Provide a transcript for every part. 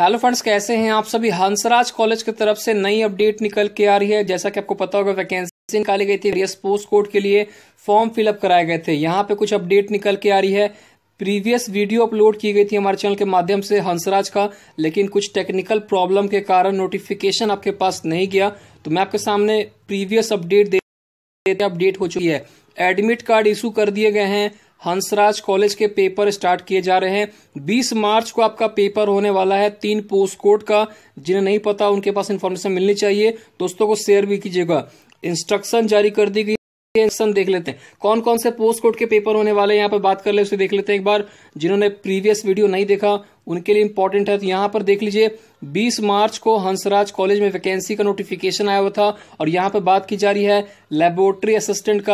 hello friends कैसे हैं आप सभी हंसराज कॉलेज की तरफ से नई अपडेट निकल के आ रही है जैसा कि आपको पता होगा वैकेंसी निकाली गई थी रेस पोस्ट कोड के लिए फॉर्म फिलअप कराए गए थे यहाँ पे कुछ अपडेट निकल के आ रही है प्रीवियस वीडियो अपलोड की गई थी हमारे चैनल के माध्यम से हंसराज का लेकिन कुछ टेक्निकल प्रॉब्लम के कारण नोटिफिकेशन आपके पास नहीं गया तो मैं आपके सामने प्रीवियस अपडेट दे अपडेट हो चुकी है एडमिट कार्ड इशू कर दिए गए हैं हंसराज कॉलेज के पेपर स्टार्ट किए जा रहे हैं 20 मार्च को आपका पेपर होने वाला है तीन पोस्ट कोड का जिन्हें नहीं पता उनके पास इन्फॉर्मेशन मिलनी चाहिए दोस्तों को शेयर भी कीजिएगा इंस्ट्रक्शन जारी कर दी गई इंस्ट्रक्शन देख लेते हैं कौन कौन से पोस्ट कोड के पेपर होने वाले यहाँ पर बात कर ले उसे देख लेते हैं एक बार जिन्होंने प्रीवियस वीडियो नहीं देखा उनके लिए इंपॉर्टेंट है तो यहाँ पर देख लीजिए 20 मार्च को हंसराज कॉलेज में वैकेंसी का नोटिफिकेशन आया हुआ था और यहाँ पर बात की जा रही है लेबोरेटरी असिस्टेंट का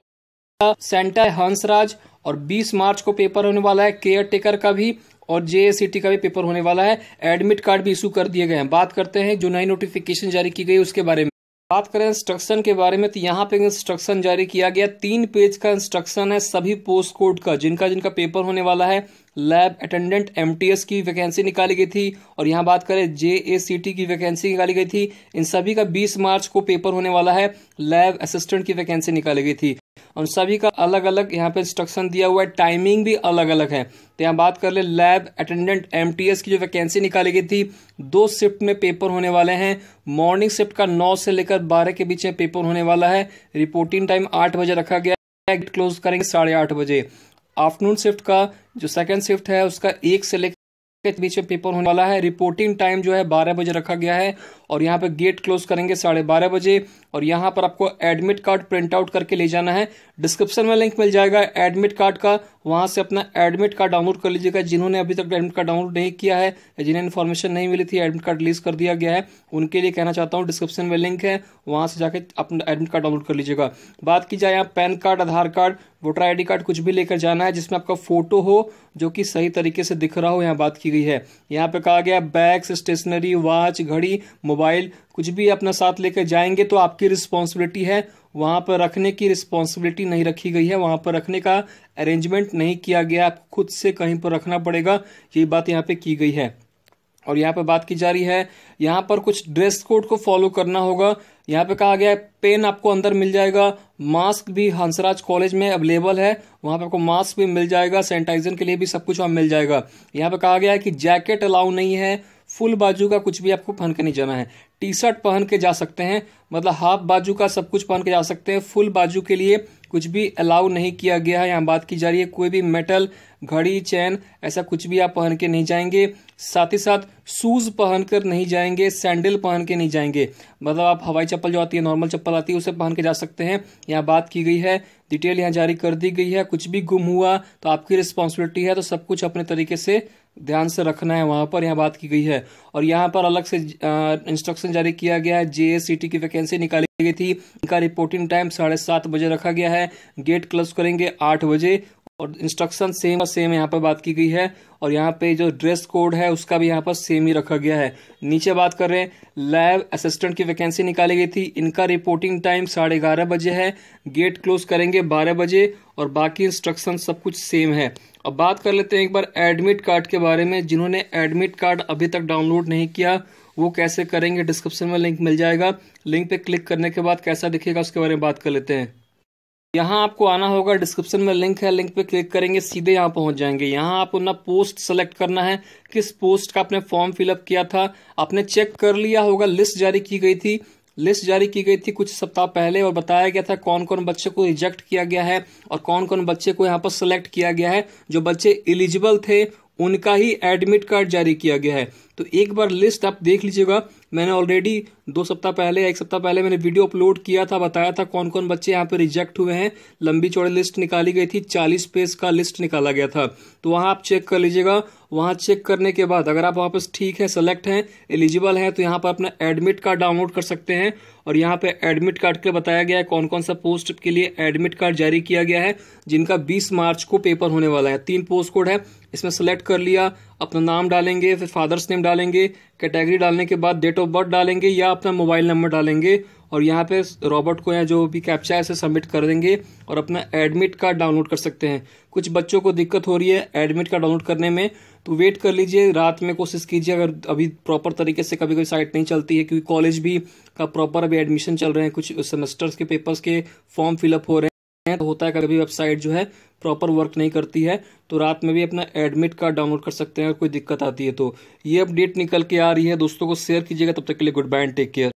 सेंटर है हंसराज और 20 मार्च को पेपर होने वाला है केयर टेकर का भी और जेएससीटी का भी पेपर होने वाला है एडमिट कार्ड भी इशू कर दिए गए हैं बात करते हैं जो नई नोटिफिकेशन जारी की गई उसके बारे में बात करें इंस्ट्रक्शन के बारे में तो यहाँ पे इंस्ट्रक्शन जारी किया गया तीन पेज का इंस्ट्रक्शन है सभी पोस्ट कोड का जिनका जिनका पेपर होने वाला है लैब अटेंडेंट एमटीएस की वैकेंसी निकाली गई थी और यहाँ बात करें जेएसीटी की वैकेंसी निकाली गई थी इन सभी का 20 मार्च को पेपर होने वाला है लैब असिस्टेंट की वैकेंसी निकाली गई थी उन सभी का अलग अलग यहाँ पे इंस्ट्रक्शन दिया हुआ है टाइमिंग भी अलग अलग है तो यहाँ बात कर ले लैब अटेंडेंट एम की जो वैकेंसी निकाली गई थी दो शिफ्ट में पेपर होने वाले हैं मॉर्निंग शिफ्ट का नौ से लेकर बारह के बीच में पेपर होने वाला है रिपोर्टिंग टाइम आठ बजे रखा गया है क्लोज करेंगे साढ़े आठ बजे आफ्टरनून शिफ्ट का जो सेकंड शिफ्ट है उसका एक से लेकर के बीच में पेपर होने वाला है रिपोर्टिंग टाइम जो है बारह बजे रखा गया है और यहाँ पे गेट क्लोज करेंगे साढ़े बारह बजे और यहाँ पर आपको एडमिट कार्ड प्रिंट आउट करके ले जाना है डिस्क्रिप्शन में लिंक मिल जाएगा एडमिट कार्ड का वहां से अपना एडमिट कार्ड डाउनलोड कर लीजिएगा जिन्होंने अभी तक एडमिट कार्ड डाउनलोड नहीं किया है जिन्हें इन्फॉर्मेशन नहीं मिली थी एडमिट कार्ड रिलीज कर दिया गया है उनके लिए कहना चाहता हूँ डिस्क्रिप्शन में लिंक है वहां से जाकर अपना एडमिट कार्ड डाउनलोड कर लीजिएगा बात की जाए यहाँ PAN card Aadhaar card voter ID card कुछ भी लेकर जाना है जिसमें आपका फोटो हो जो कि सही तरीके से दिख रहा हो यहाँ बात की गई है यहाँ पे कहा गया बैग्स स्टेशनरी वॉच घड़ी मोबाइल कुछ भी अपना साथ लेकर जाएंगे तो आपकी रिस्पॉन्सिबिलिटी है वहां पर रखने की रिस्पॉन्सिबिलिटी नहीं रखी गई है वहां पर रखने का अरेंजमेंट नहीं किया गया आपको खुद से कहीं पर रखना पड़ेगा ये बात यहाँ पे की गई है और यहाँ पर बात की जा रही है यहाँ पर कुछ ड्रेस कोड को फॉलो करना होगा यहाँ पे कहा गया है पेन आपको अंदर मिल जाएगा मास्क भी हंसराज कॉलेज में अवेलेबल है वहाँ पे आपको मास्क भी मिल जाएगा सैनिटाइजर के लिए भी सब कुछ वहाँ मिल जाएगा यहाँ पे कहा गया है कि जैकेट अलाउ नहीं है फुल बाजू का कुछ भी आपको पहन के नहीं जाना है टी शर्ट पहन के जा सकते हैं मतलब हाफ बाजू का सब कुछ पहन के जा सकते हैं फुल बाजू के लिए कुछ भी अलाउ नहीं किया गया है यहाँ बात की जा रही है कोई भी मेटल घड़ी चैन ऐसा कुछ भी आप पहन के नहीं जाएंगे साथ ही साथ शूज़ पहन कर नहीं जाएंगे सैंडल पहन के नहीं जाएंगे मतलब आप हवाई चप्पल जो आती है नॉर्मल चप्पल आती है उसे पहन के जा सकते हैं यहाँ बात की गई है डिटेल यहाँ जारी कर दी गई है कुछ भी गुम हुआ तो आपकी रिस्पॉन्सिबिलिटी है तो सब कुछ अपने तरीके से ध्यान से रखना है वहां पर यहाँ बात की गई है और यहाँ पर अलग से इंस्ट्रक्शन जारी किया गया है जे की वैकेंसी निकाली गई थी इनका रिपोर्टिंग टाइम साढ़े सात बजे रखा गया है गेट क्लोज करेंगे आठ बजे और इंस्ट्रक्शन सेम और सेम यहाँ पर बात की गई है और यहाँ पे जो ड्रेस कोड है उसका भी यहाँ पर सेम ही रखा गया है नीचे बात कर रहे हैं लैब असिस्टेंट की वैकेंसी निकाली गई थी इनका रिपोर्टिंग टाइम साढ़े ग्यारह बजे है गेट क्लोज करेंगे बारह बजे और बाकी इंस्ट्रक्शन सब कुछ सेम है अब बात कर लेते हैं एक बार एडमिट कार्ड के बारे में जिन्होंने एडमिट कार्ड अभी तक डाउनलोड नहीं किया वो कैसे करेंगे डिस्क्रिप्शन में लिंक मिल जाएगा लिंक पे क्लिक करने के बाद कैसा दिखेगा उसके बारे में बात कर लेते हैं यहाँ आपको आना होगा डिस्क्रिप्शन में लिंक है लिंक पे क्लिक करेंगे सीधे यहाँ पहुंच जाएंगे यहाँ आपको ना पोस्ट सेलेक्ट करना है किस पोस्ट का आपने फॉर्म फिलअप किया था आपने चेक कर लिया होगा लिस्ट जारी की गई थी लिस्ट जारी की गई थी कुछ सप्ताह पहले और बताया गया था कौन कौन बच्चे को रिजेक्ट किया गया है और कौन कौन बच्चे को यहाँ पर सिलेक्ट किया गया है जो बच्चे एलिजिबल थे उनका ही एडमिट कार्ड जारी किया गया है तो एक बार लिस्ट आप देख लीजिएगा मैंने ऑलरेडी दो सप्ताह पहले एक सप्ताह पहले मैंने वीडियो अपलोड किया था बताया था कौन कौन बच्चे यहाँ पे रिजेक्ट हुए हैं लंबी चौड़ी लिस्ट निकाली गई थी चालीस पेज का लिस्ट निकाला गया था तो वहाँ आप चेक कर लीजिएगा वहाँ चेक करने के बाद अगर आप वापस ठीक है सेलेक्ट हैं एलिजिबल हैं तो यहाँ पर अपना एडमिट कार्ड डाउनलोड कर सकते हैं और यहाँ पे एडमिट कार्ड के बताया गया है कौन कौन सा पोस्ट के लिए एडमिट कार्ड जारी किया गया है जिनका 20 मार्च को पेपर होने वाला है तीन पोस्ट कोड है इसमें सेलेक्ट कर लिया अपना नाम डालेंगे फिर फादर्स नेम डालेंगे कैटेगरी डालने के बाद डेट ऑफ बर्थ डालेंगे या अपना मोबाइल नंबर डालेंगे और यहाँ पे रॉबोट को या जो भी कैप्चा है सबमिट कर देंगे और अपना एडमिट कार्ड डाउनलोड कर सकते हैं कुछ बच्चों को दिक्कत हो रही है एडमिट कार्ड डाउनलोड करने में तो वेट कर लीजिए रात में कोशिश कीजिए अगर अभी प्रॉपर तरीके से कभी कभी साइट नहीं चलती है क्योंकि कॉलेज भी का प्रॉपर अभी एडमिशन चल रहे हैं कुछ सेमेस्टर्स के पेपर्स के फॉर्म फिलअप हो रहे हैं हैं तो होता है कभी वेबसाइट जो है प्रॉपर वर्क नहीं करती है तो रात में भी अपना एडमिट कार्ड डाउनलोड कर सकते हैं अगर कोई दिक्कत आती है तो ये अपडेट निकल के आ रही है दोस्तों को शेयर कीजिएगा तब तक के लिए goodbye and take care